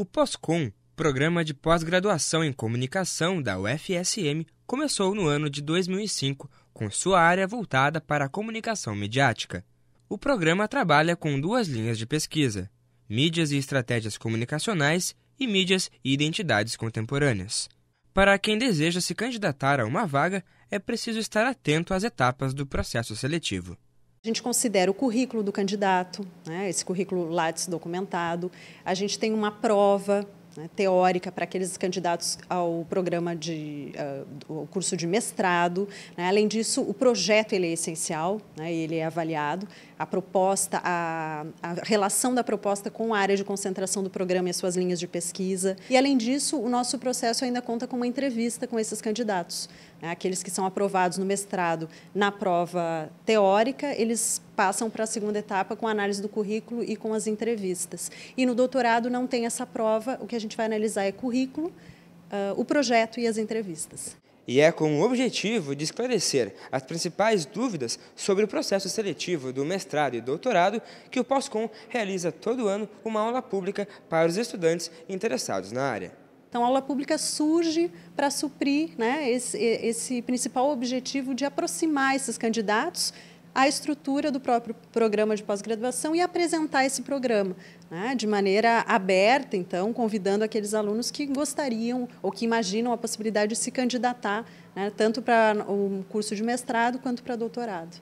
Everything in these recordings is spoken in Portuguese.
O POSCOM, programa de pós-graduação em comunicação da UFSM, começou no ano de 2005 com sua área voltada para a comunicação mediática. O programa trabalha com duas linhas de pesquisa: mídias e estratégias comunicacionais e mídias e identidades contemporâneas. Para quem deseja se candidatar a uma vaga, é preciso estar atento às etapas do processo seletivo. A gente considera o currículo do candidato, né, esse currículo Lattes documentado. A gente tem uma prova né, teórica para aqueles candidatos ao programa de uh, curso de mestrado. Né. Além disso, o projeto ele é essencial, né, ele é avaliado a proposta, a, a, relação da proposta com a área de concentração do programa e as suas linhas de pesquisa. E, além disso, o nosso processo ainda conta com uma entrevista com esses candidatos. Né? Aqueles que são aprovados no mestrado na prova teórica, eles passam para a segunda etapa com a análise do currículo e com as entrevistas. E no doutorado não tem essa prova, o que a gente vai analisar é currículo, uh, o projeto e as entrevistas e é com o objetivo de esclarecer as principais dúvidas sobre o processo seletivo do mestrado e doutorado que o POSCOM realiza todo ano uma aula pública para os estudantes interessados na área. Então, a aula pública surge para suprir né, esse, esse principal objetivo de aproximar esses candidatos a estrutura do próprio programa de pós-graduação e apresentar esse programa né, de maneira aberta, então, convidando aqueles alunos que gostariam ou que imaginam a possibilidade de se candidatar né, tanto para o um curso de mestrado quanto para doutorado.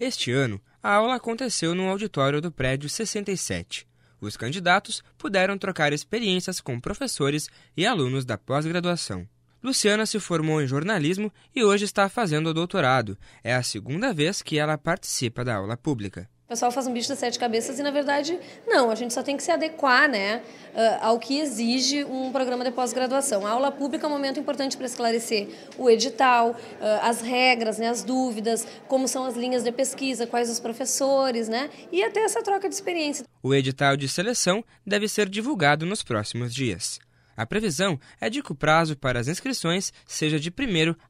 Este ano, a aula aconteceu no auditório do prédio 67. Os candidatos puderam trocar experiências com professores e alunos da pós-graduação. Luciana se formou em jornalismo e hoje está fazendo o doutorado. É a segunda vez que ela participa da aula pública. O pessoal faz um bicho das sete cabeças e, na verdade, não. A gente só tem que se adequar né, ah, ao que exige um programa de pós-graduação. A aula pública é um momento importante para esclarecer o edital, ah, as regras, né, as dúvidas, como são as linhas de pesquisa, quais os professores, né, e até essa troca de experiência. O edital de seleção deve ser divulgado nos próximos dias. A previsão é de que o prazo para as inscrições seja de 1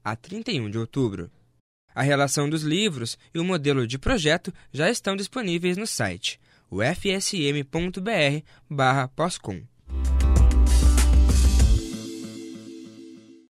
a 31 de outubro. A relação dos livros e o modelo de projeto já estão disponíveis no site, ufsmbr poscom